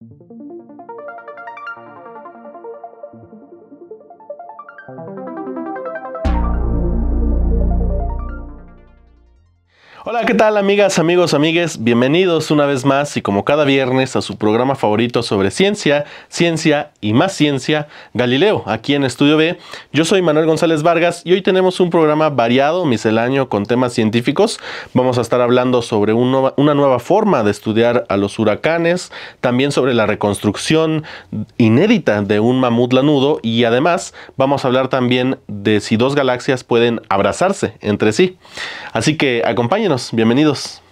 thank you Hola, ¿qué tal amigas, amigos, amigues? Bienvenidos una vez más y como cada viernes a su programa favorito sobre ciencia, ciencia y más ciencia, Galileo, aquí en Estudio B. Yo soy Manuel González Vargas y hoy tenemos un programa variado, misceláneo, con temas científicos. Vamos a estar hablando sobre una nueva forma de estudiar a los huracanes, también sobre la reconstrucción inédita de un mamut lanudo y además vamos a hablar también de si dos galaxias pueden abrazarse entre sí. Así que acompáñenme bienvenidos.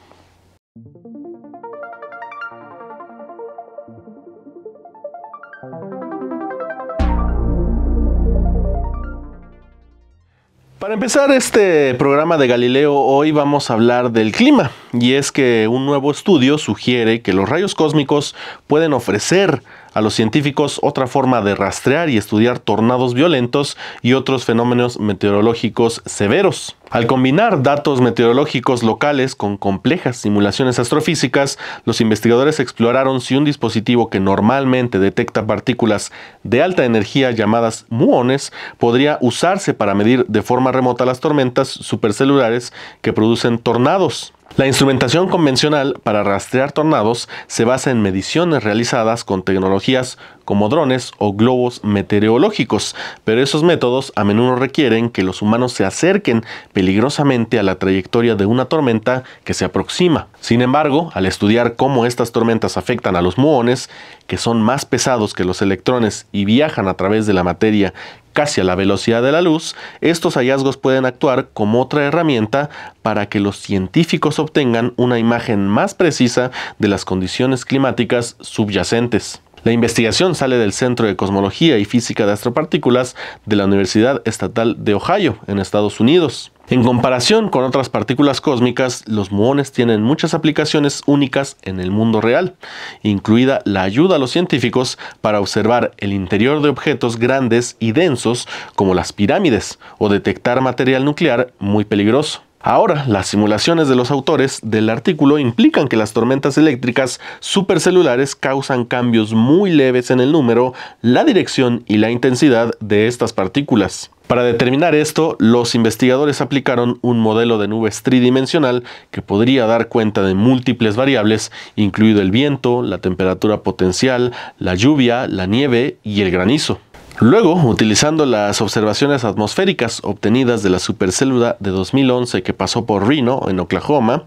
Para empezar este programa de Galileo, hoy vamos a hablar del clima, y es que un nuevo estudio sugiere que los rayos cósmicos pueden ofrecer a los científicos otra forma de rastrear y estudiar tornados violentos y otros fenómenos meteorológicos severos. Al combinar datos meteorológicos locales con complejas simulaciones astrofísicas, los investigadores exploraron si un dispositivo que normalmente detecta partículas de alta energía llamadas muones podría usarse para medir de forma remota las tormentas supercelulares que producen tornados. La instrumentación convencional para rastrear tornados se basa en mediciones realizadas con tecnologías como drones o globos meteorológicos, pero esos métodos a menudo requieren que los humanos se acerquen peligrosamente a la trayectoria de una tormenta que se aproxima. Sin embargo, al estudiar cómo estas tormentas afectan a los muones, que son más pesados que los electrones y viajan a través de la materia casi a la velocidad de la luz, estos hallazgos pueden actuar como otra herramienta para que los científicos obtengan una imagen más precisa de las condiciones climáticas subyacentes. La investigación sale del Centro de Cosmología y Física de Astropartículas de la Universidad Estatal de Ohio, en Estados Unidos. En comparación con otras partículas cósmicas, los muones tienen muchas aplicaciones únicas en el mundo real, incluida la ayuda a los científicos para observar el interior de objetos grandes y densos como las pirámides o detectar material nuclear muy peligroso. Ahora, las simulaciones de los autores del artículo implican que las tormentas eléctricas supercelulares causan cambios muy leves en el número, la dirección y la intensidad de estas partículas. Para determinar esto, los investigadores aplicaron un modelo de nubes tridimensional que podría dar cuenta de múltiples variables, incluido el viento, la temperatura potencial, la lluvia, la nieve y el granizo. Luego, utilizando las observaciones atmosféricas obtenidas de la supercélula de 2011 que pasó por Reno, en Oklahoma,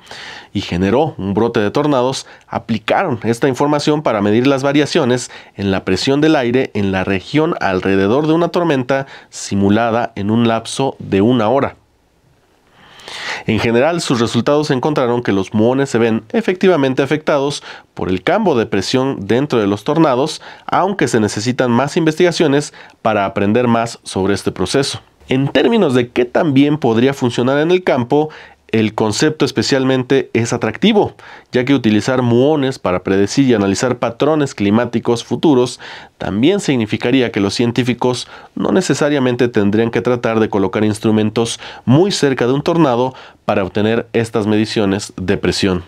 y generó un brote de tornados, aplicaron esta información para medir las variaciones en la presión del aire en la región alrededor de una tormenta simulada en un lapso de una hora. En general, sus resultados encontraron que los muones se ven efectivamente afectados por el campo de presión dentro de los tornados, aunque se necesitan más investigaciones para aprender más sobre este proceso. En términos de qué también podría funcionar en el campo, el concepto especialmente es atractivo, ya que utilizar muones para predecir y analizar patrones climáticos futuros también significaría que los científicos no necesariamente tendrían que tratar de colocar instrumentos muy cerca de un tornado para obtener estas mediciones de presión.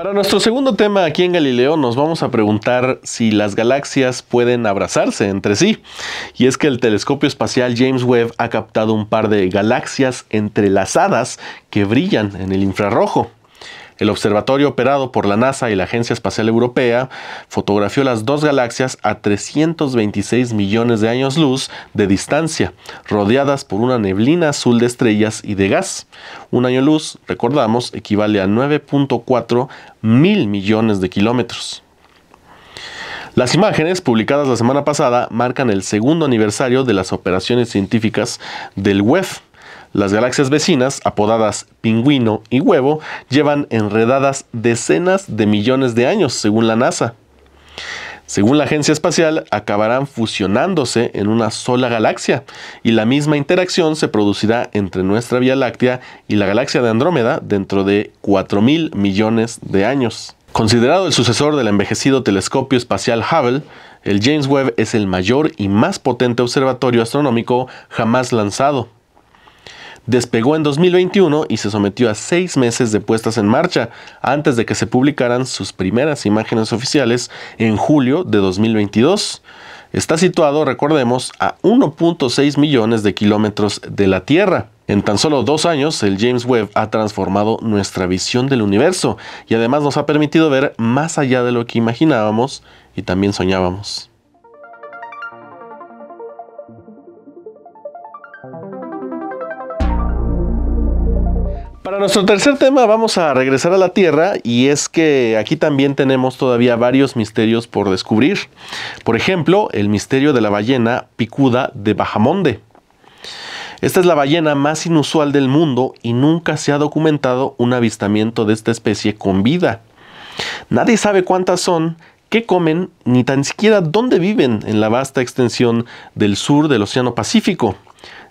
Para nuestro segundo tema aquí en Galileo nos vamos a preguntar si las galaxias pueden abrazarse entre sí. Y es que el telescopio espacial James Webb ha captado un par de galaxias entrelazadas que brillan en el infrarrojo. El observatorio operado por la NASA y la Agencia Espacial Europea fotografió las dos galaxias a 326 millones de años luz de distancia, rodeadas por una neblina azul de estrellas y de gas. Un año luz, recordamos, equivale a 9.4 mil millones de kilómetros. Las imágenes publicadas la semana pasada marcan el segundo aniversario de las operaciones científicas del WEF, las galaxias vecinas, apodadas pingüino y huevo, llevan enredadas decenas de millones de años, según la NASA. Según la agencia espacial, acabarán fusionándose en una sola galaxia y la misma interacción se producirá entre nuestra Vía Láctea y la galaxia de Andrómeda dentro de 4 mil millones de años. Considerado el sucesor del envejecido telescopio espacial Hubble, el James Webb es el mayor y más potente observatorio astronómico jamás lanzado despegó en 2021 y se sometió a seis meses de puestas en marcha antes de que se publicaran sus primeras imágenes oficiales en julio de 2022. Está situado, recordemos, a 1.6 millones de kilómetros de la Tierra. En tan solo dos años, el James Webb ha transformado nuestra visión del universo y además nos ha permitido ver más allá de lo que imaginábamos y también soñábamos. nuestro tercer tema vamos a regresar a la Tierra y es que aquí también tenemos todavía varios misterios por descubrir. Por ejemplo, el misterio de la ballena picuda de Bajamonde. Esta es la ballena más inusual del mundo y nunca se ha documentado un avistamiento de esta especie con vida. Nadie sabe cuántas son, qué comen, ni tan siquiera dónde viven en la vasta extensión del sur del Océano Pacífico.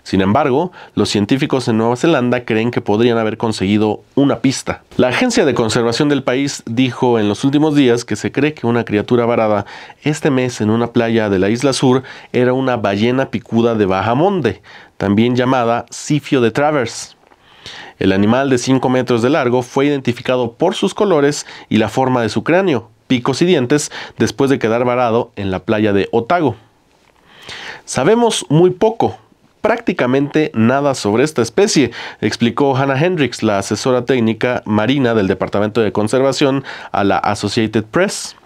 Sin embargo, los científicos en Nueva Zelanda creen que podrían haber conseguido una pista. La Agencia de Conservación del país dijo en los últimos días que se cree que una criatura varada este mes en una playa de la isla sur era una ballena picuda de Bajamonde, también llamada Sifio de Travers. El animal de 5 metros de largo fue identificado por sus colores y la forma de su cráneo, picos y dientes después de quedar varado en la playa de Otago. Sabemos muy poco prácticamente nada sobre esta especie, explicó Hannah Hendricks, la asesora técnica marina del Departamento de Conservación, a la Associated Press.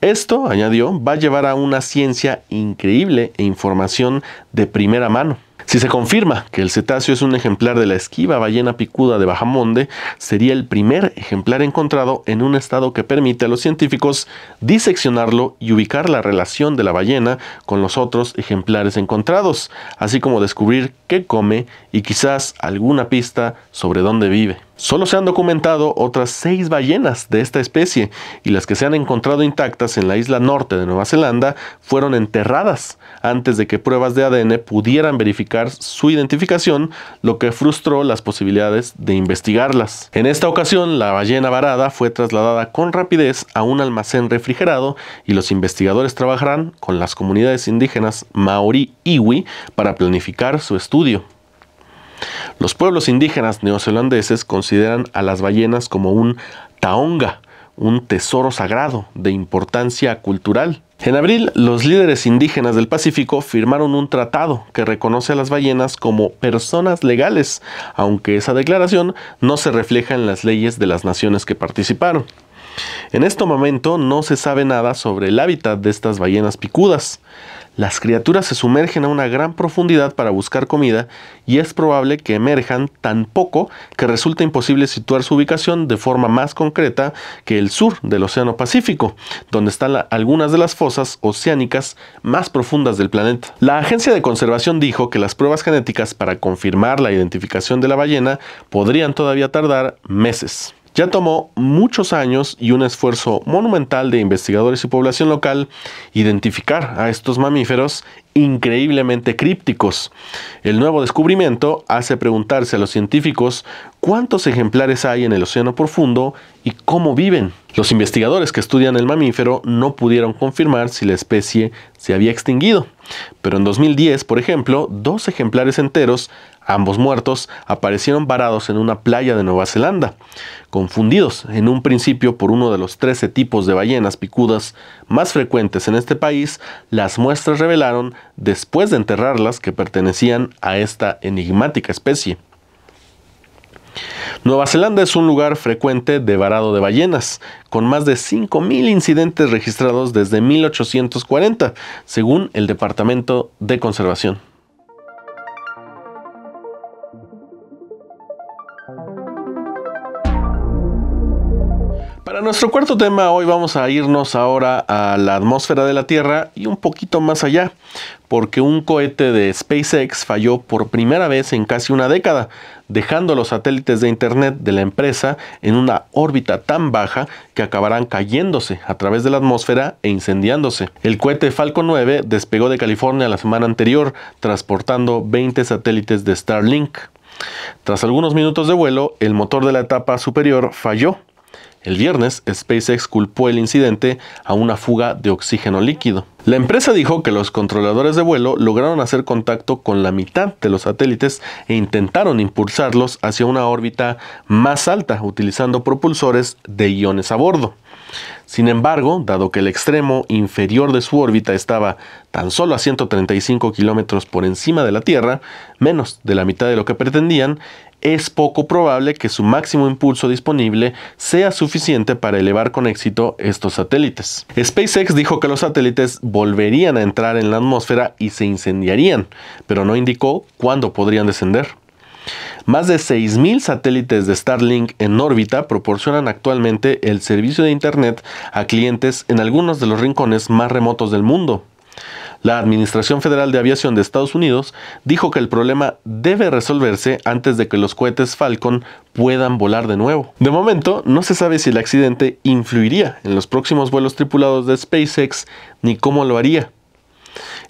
Esto, añadió, va a llevar a una ciencia increíble e información de primera mano. Si se confirma que el cetáceo es un ejemplar de la esquiva ballena picuda de Bajamonde, sería el primer ejemplar encontrado en un estado que permite a los científicos diseccionarlo y ubicar la relación de la ballena con los otros ejemplares encontrados, así como descubrir qué come y quizás alguna pista sobre dónde vive. Solo se han documentado otras seis ballenas de esta especie y las que se han encontrado intactas en la isla norte de Nueva Zelanda fueron enterradas antes de que pruebas de ADN pudieran verificar su identificación, lo que frustró las posibilidades de investigarlas. En esta ocasión, la ballena varada fue trasladada con rapidez a un almacén refrigerado y los investigadores trabajarán con las comunidades indígenas maorí-iwi para planificar su estudio. Los pueblos indígenas neozelandeses consideran a las ballenas como un taonga, un tesoro sagrado de importancia cultural. En abril, los líderes indígenas del Pacífico firmaron un tratado que reconoce a las ballenas como personas legales, aunque esa declaración no se refleja en las leyes de las naciones que participaron. En este momento no se sabe nada sobre el hábitat de estas ballenas picudas. Las criaturas se sumergen a una gran profundidad para buscar comida y es probable que emerjan tan poco que resulta imposible situar su ubicación de forma más concreta que el sur del Océano Pacífico, donde están algunas de las fosas oceánicas más profundas del planeta. La Agencia de Conservación dijo que las pruebas genéticas para confirmar la identificación de la ballena podrían todavía tardar meses. Ya tomó muchos años y un esfuerzo monumental de investigadores y población local identificar a estos mamíferos increíblemente crípticos. El nuevo descubrimiento hace preguntarse a los científicos cuántos ejemplares hay en el océano profundo y cómo viven. Los investigadores que estudian el mamífero no pudieron confirmar si la especie se había extinguido, pero en 2010, por ejemplo, dos ejemplares enteros ambos muertos, aparecieron varados en una playa de Nueva Zelanda, confundidos en un principio por uno de los 13 tipos de ballenas picudas más frecuentes en este país, las muestras revelaron, después de enterrarlas, que pertenecían a esta enigmática especie. Nueva Zelanda es un lugar frecuente de varado de ballenas, con más de 5.000 incidentes registrados desde 1840, según el Departamento de Conservación. nuestro cuarto tema hoy vamos a irnos ahora a la atmósfera de la Tierra y un poquito más allá, porque un cohete de SpaceX falló por primera vez en casi una década, dejando los satélites de Internet de la empresa en una órbita tan baja que acabarán cayéndose a través de la atmósfera e incendiándose. El cohete Falcon 9 despegó de California la semana anterior, transportando 20 satélites de Starlink. Tras algunos minutos de vuelo, el motor de la etapa superior falló el viernes, SpaceX culpó el incidente a una fuga de oxígeno líquido. La empresa dijo que los controladores de vuelo lograron hacer contacto con la mitad de los satélites e intentaron impulsarlos hacia una órbita más alta utilizando propulsores de iones a bordo. Sin embargo, dado que el extremo inferior de su órbita estaba tan solo a 135 kilómetros por encima de la Tierra, menos de la mitad de lo que pretendían, es poco probable que su máximo impulso disponible sea suficiente para elevar con éxito estos satélites. SpaceX dijo que los satélites volverían a entrar en la atmósfera y se incendiarían, pero no indicó cuándo podrían descender. Más de 6.000 satélites de Starlink en órbita proporcionan actualmente el servicio de Internet a clientes en algunos de los rincones más remotos del mundo. La Administración Federal de Aviación de Estados Unidos dijo que el problema debe resolverse antes de que los cohetes Falcon puedan volar de nuevo. De momento, no se sabe si el accidente influiría en los próximos vuelos tripulados de SpaceX ni cómo lo haría.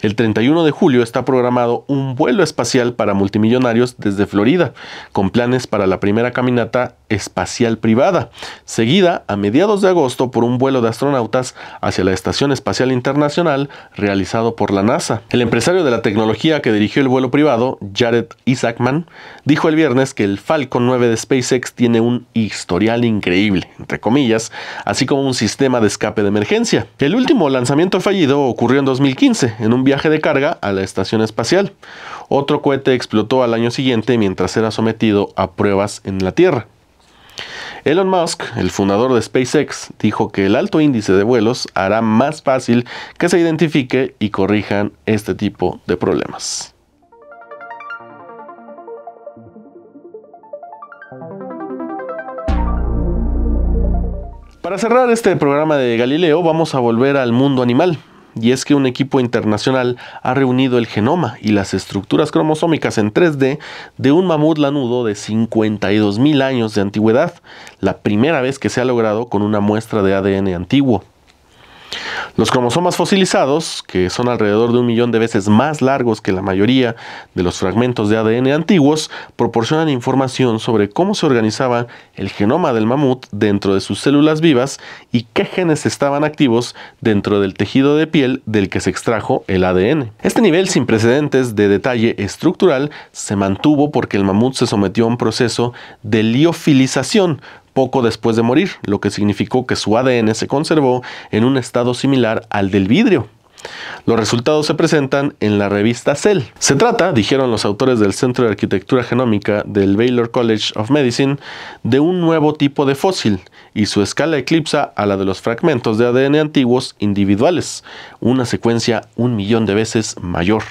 El 31 de julio está programado un vuelo espacial para multimillonarios desde Florida, con planes para la primera caminata Espacial Privada, seguida a mediados de agosto por un vuelo de astronautas hacia la Estación Espacial Internacional realizado por la NASA. El empresario de la tecnología que dirigió el vuelo privado, Jared Isaacman, dijo el viernes que el Falcon 9 de SpaceX tiene un historial increíble, entre comillas, así como un sistema de escape de emergencia. El último lanzamiento fallido ocurrió en 2015, en un viaje de carga a la Estación Espacial. Otro cohete explotó al año siguiente mientras era sometido a pruebas en la Tierra. Elon Musk, el fundador de SpaceX, dijo que el alto índice de vuelos hará más fácil que se identifique y corrijan este tipo de problemas. Para cerrar este programa de Galileo vamos a volver al mundo animal y es que un equipo internacional ha reunido el genoma y las estructuras cromosómicas en 3D de un mamut lanudo de 52.000 años de antigüedad, la primera vez que se ha logrado con una muestra de ADN antiguo. Los cromosomas fosilizados, que son alrededor de un millón de veces más largos que la mayoría de los fragmentos de ADN antiguos, proporcionan información sobre cómo se organizaba el genoma del mamut dentro de sus células vivas y qué genes estaban activos dentro del tejido de piel del que se extrajo el ADN. Este nivel sin precedentes de detalle estructural se mantuvo porque el mamut se sometió a un proceso de liofilización, poco después de morir, lo que significó que su ADN se conservó en un estado similar al del vidrio. Los resultados se presentan en la revista Cell. Se trata, dijeron los autores del Centro de Arquitectura Genómica del Baylor College of Medicine, de un nuevo tipo de fósil y su escala eclipsa a la de los fragmentos de ADN antiguos individuales, una secuencia un millón de veces mayor.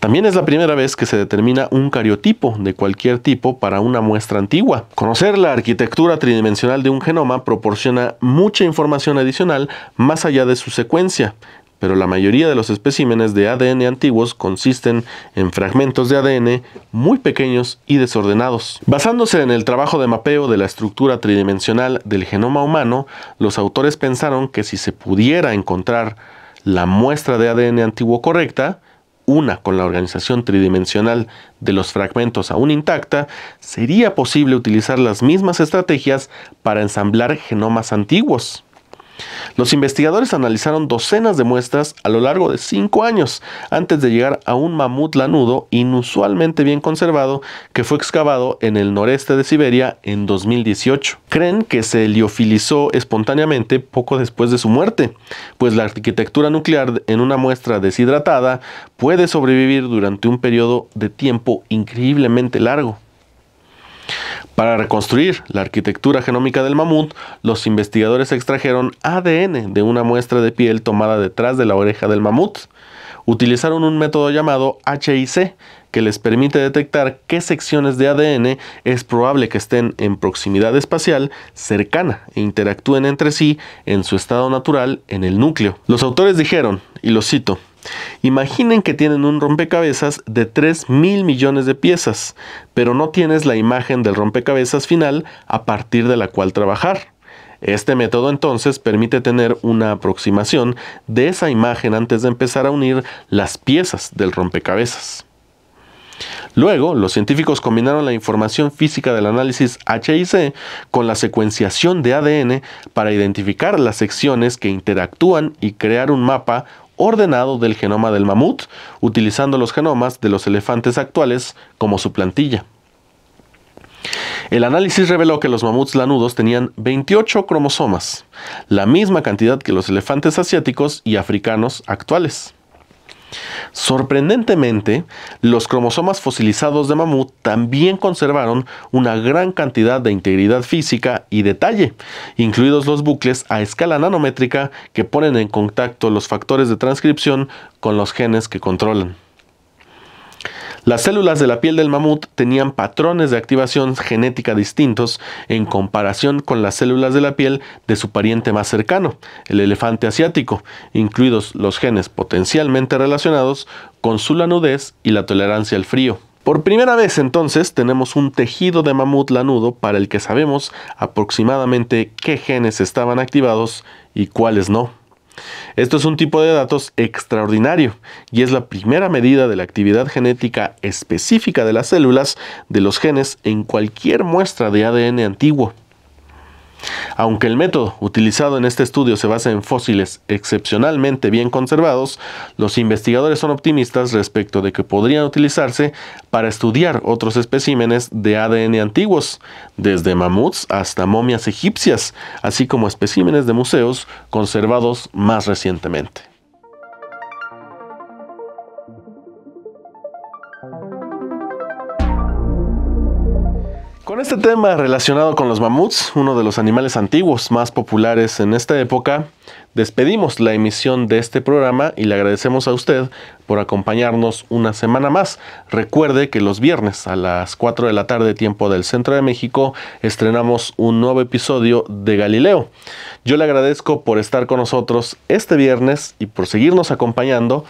También es la primera vez que se determina un cariotipo de cualquier tipo para una muestra antigua. Conocer la arquitectura tridimensional de un genoma proporciona mucha información adicional más allá de su secuencia, pero la mayoría de los especímenes de ADN antiguos consisten en fragmentos de ADN muy pequeños y desordenados. Basándose en el trabajo de mapeo de la estructura tridimensional del genoma humano, los autores pensaron que si se pudiera encontrar la muestra de ADN antiguo correcta, una con la organización tridimensional de los fragmentos aún intacta, sería posible utilizar las mismas estrategias para ensamblar genomas antiguos. Los investigadores analizaron docenas de muestras a lo largo de cinco años antes de llegar a un mamut lanudo inusualmente bien conservado que fue excavado en el noreste de Siberia en 2018. Creen que se liofilizó espontáneamente poco después de su muerte, pues la arquitectura nuclear en una muestra deshidratada puede sobrevivir durante un periodo de tiempo increíblemente largo. Para reconstruir la arquitectura genómica del mamut, los investigadores extrajeron ADN de una muestra de piel tomada detrás de la oreja del mamut. Utilizaron un método llamado HIC, que les permite detectar qué secciones de ADN es probable que estén en proximidad espacial cercana e interactúen entre sí en su estado natural en el núcleo. Los autores dijeron, y lo cito, Imaginen que tienen un rompecabezas de 3 mil millones de piezas, pero no tienes la imagen del rompecabezas final a partir de la cual trabajar. Este método entonces permite tener una aproximación de esa imagen antes de empezar a unir las piezas del rompecabezas. Luego, los científicos combinaron la información física del análisis HIC con la secuenciación de ADN para identificar las secciones que interactúan y crear un mapa ordenado del genoma del mamut, utilizando los genomas de los elefantes actuales como su plantilla. El análisis reveló que los mamuts lanudos tenían 28 cromosomas, la misma cantidad que los elefantes asiáticos y africanos actuales. Sorprendentemente, los cromosomas fosilizados de mamut también conservaron una gran cantidad de integridad física y detalle, incluidos los bucles a escala nanométrica que ponen en contacto los factores de transcripción con los genes que controlan. Las células de la piel del mamut tenían patrones de activación genética distintos en comparación con las células de la piel de su pariente más cercano, el elefante asiático, incluidos los genes potencialmente relacionados con su lanudez y la tolerancia al frío. Por primera vez entonces tenemos un tejido de mamut lanudo para el que sabemos aproximadamente qué genes estaban activados y cuáles no. Esto es un tipo de datos extraordinario y es la primera medida de la actividad genética específica de las células de los genes en cualquier muestra de ADN antiguo. Aunque el método utilizado en este estudio se basa en fósiles excepcionalmente bien conservados, los investigadores son optimistas respecto de que podrían utilizarse para estudiar otros especímenes de ADN antiguos, desde mamuts hasta momias egipcias, así como especímenes de museos conservados más recientemente. Con este tema relacionado con los mamuts, uno de los animales antiguos más populares en esta época, despedimos la emisión de este programa y le agradecemos a usted por acompañarnos una semana más. Recuerde que los viernes a las 4 de la tarde tiempo del Centro de México estrenamos un nuevo episodio de Galileo. Yo le agradezco por estar con nosotros este viernes y por seguirnos acompañando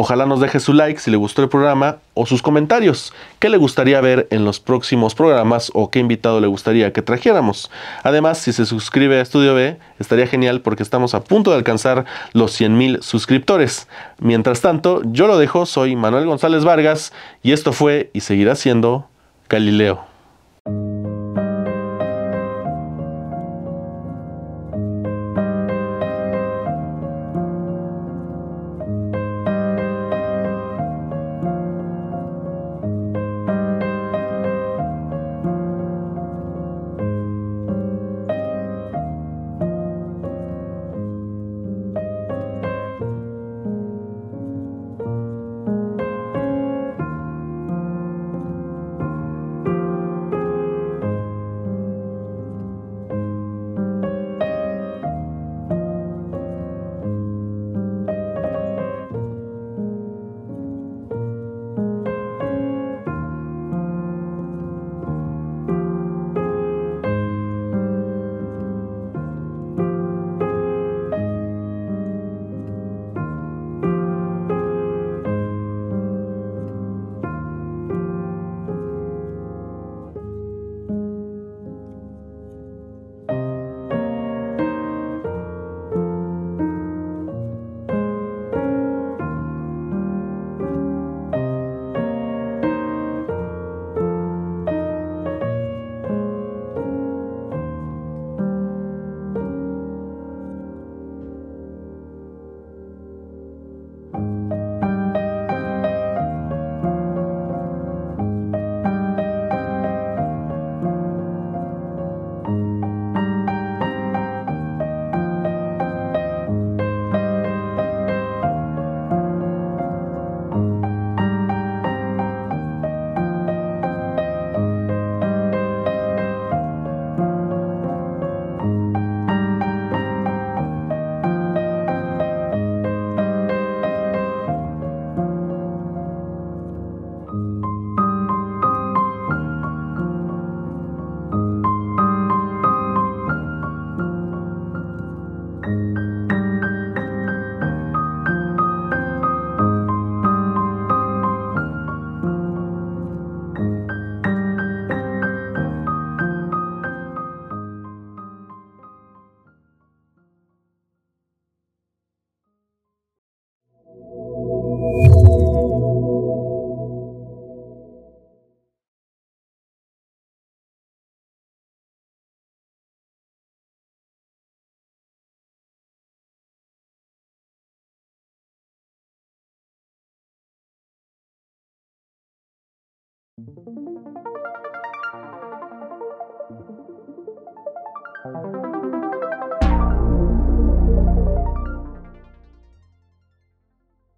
Ojalá nos deje su like si le gustó el programa o sus comentarios. ¿Qué le gustaría ver en los próximos programas o qué invitado le gustaría que trajéramos? Además, si se suscribe a Estudio B, estaría genial porque estamos a punto de alcanzar los 100.000 suscriptores. Mientras tanto, yo lo dejo, soy Manuel González Vargas y esto fue y seguirá siendo Galileo. Thank you.